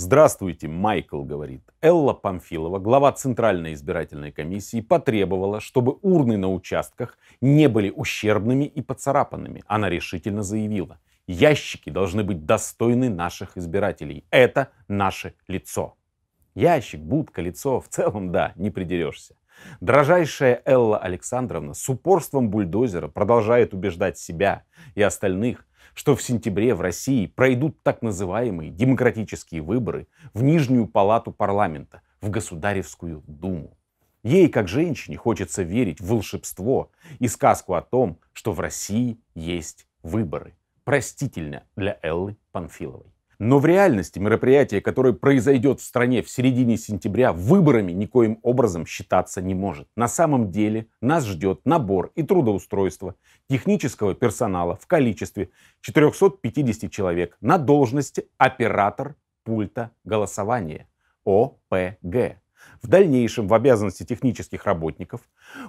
Здравствуйте, Майкл, говорит. Элла Памфилова, глава Центральной избирательной комиссии, потребовала, чтобы урны на участках не были ущербными и поцарапанными. Она решительно заявила, ящики должны быть достойны наших избирателей. Это наше лицо. Ящик, будка, лицо, в целом, да, не придерешься. Дрожайшая Элла Александровна с упорством бульдозера продолжает убеждать себя и остальных, что в сентябре в России пройдут так называемые демократические выборы в Нижнюю палату парламента, в Государевскую думу. Ей, как женщине, хочется верить в волшебство и сказку о том, что в России есть выборы. Простительно для Эллы Панфиловой. Но в реальности мероприятие, которое произойдет в стране в середине сентября, выборами никоим образом считаться не может. На самом деле нас ждет набор и трудоустройство технического персонала в количестве 450 человек на должности оператор пульта голосования ОПГ. В дальнейшем в обязанности технических работников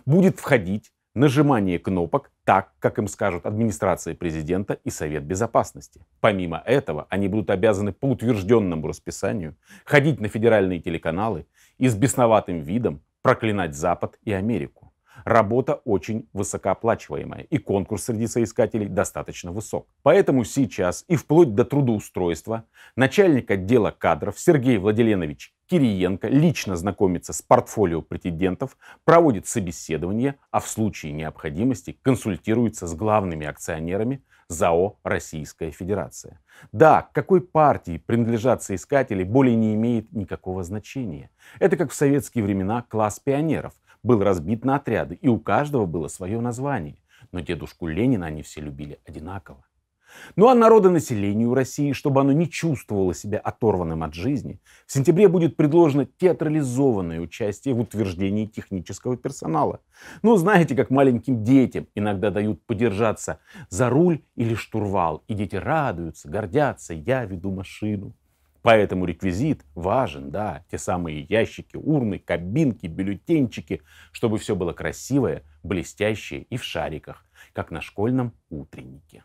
будет входить нажимание кнопок так, как им скажут администрация президента и Совет Безопасности. Помимо этого, они будут обязаны по утвержденному расписанию ходить на федеральные телеканалы и с бесноватым видом проклинать Запад и Америку. Работа очень высокооплачиваемая, и конкурс среди соискателей достаточно высок. Поэтому сейчас и вплоть до трудоустройства начальник отдела кадров Сергей Владиленович Кириенко лично знакомится с портфолио претендентов, проводит собеседование, а в случае необходимости консультируется с главными акционерами ЗАО «Российская Федерация». Да, к какой партии принадлежат соискатели более не имеет никакого значения. Это как в советские времена класс пионеров был разбит на отряды, и у каждого было свое название. Но дедушку Ленина они все любили одинаково. Ну а народонаселению России, чтобы оно не чувствовало себя оторванным от жизни, в сентябре будет предложено театрализованное участие в утверждении технического персонала. Ну, знаете, как маленьким детям иногда дают подержаться за руль или штурвал, и дети радуются, гордятся, я веду машину. Поэтому реквизит важен, да, те самые ящики, урны, кабинки, бюллетенчики, чтобы все было красивое, блестящее и в шариках, как на школьном утреннике.